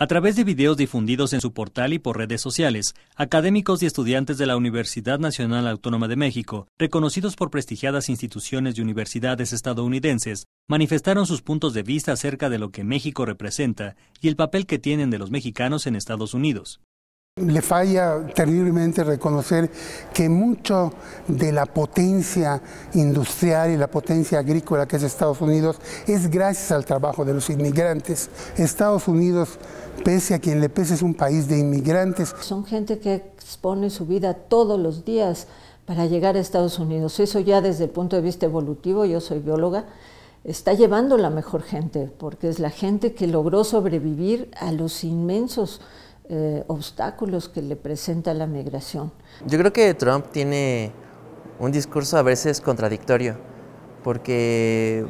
A través de videos difundidos en su portal y por redes sociales, académicos y estudiantes de la Universidad Nacional Autónoma de México, reconocidos por prestigiadas instituciones y universidades estadounidenses, manifestaron sus puntos de vista acerca de lo que México representa y el papel que tienen de los mexicanos en Estados Unidos le falla terriblemente reconocer que mucho de la potencia industrial y la potencia agrícola que es Estados Unidos es gracias al trabajo de los inmigrantes. Estados Unidos, pese a quien le pese, es un país de inmigrantes. Son gente que expone su vida todos los días para llegar a Estados Unidos. Eso ya desde el punto de vista evolutivo, yo soy bióloga, está llevando la mejor gente, porque es la gente que logró sobrevivir a los inmensos eh, obstáculos que le presenta la migración. Yo creo que Trump tiene un discurso a veces contradictorio, porque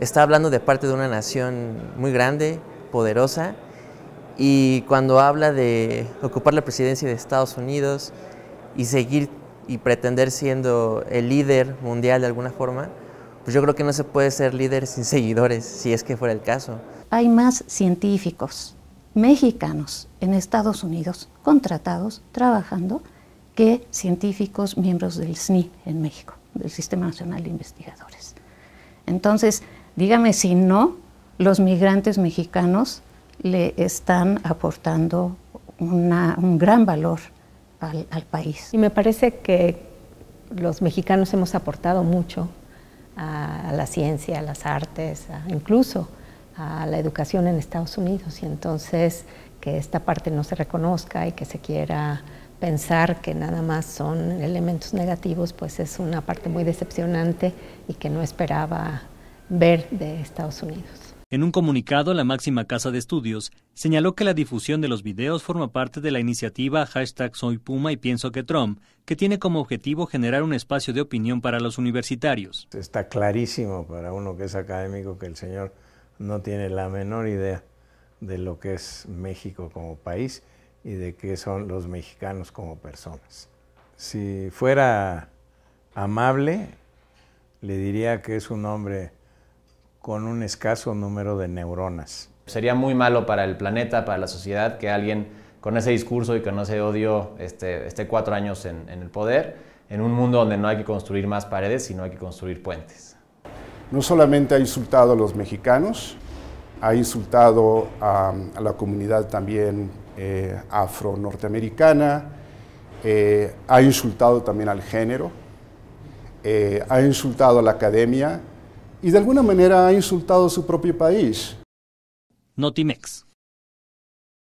está hablando de parte de una nación muy grande, poderosa, y cuando habla de ocupar la presidencia de Estados Unidos y seguir y pretender siendo el líder mundial de alguna forma, pues yo creo que no se puede ser líder sin seguidores, si es que fuera el caso. Hay más científicos mexicanos en Estados Unidos contratados trabajando que científicos miembros del SNI en México, del Sistema Nacional de Investigadores. Entonces, dígame si no, los migrantes mexicanos le están aportando un gran valor al, país. Y me parece que los mexicanos hemos aportado mucho a, la ciencia, a las artes, incluso a la educación en Estados Unidos y entonces que esta parte no se reconozca y que se quiera pensar que nada más son elementos negativos, pues es una parte muy decepcionante y que no esperaba ver de Estados Unidos. En un comunicado, la máxima casa de estudios señaló que la difusión de los videos forma parte de la iniciativa hashtag Soy Puma y Pienso que Trump, que tiene como objetivo generar un espacio de opinión para los universitarios. Está clarísimo para uno que es académico que el señor no tiene la menor idea de lo que es México como país y de qué son los mexicanos como personas. Si fuera amable, le diría que es un hombre con un escaso número de neuronas. Sería muy malo para el planeta, para la sociedad, que alguien con ese discurso y con ese odio este, esté este cuatro años en, en el poder, en un mundo donde no hay que construir más paredes, sino hay que construir puentes no solamente ha insultado a los mexicanos, ha insultado a, la comunidad también eh, afro-norteamericana, eh, ha insultado también al género, eh, ha insultado a la academia y de alguna manera ha insultado a su propio país. Notimex.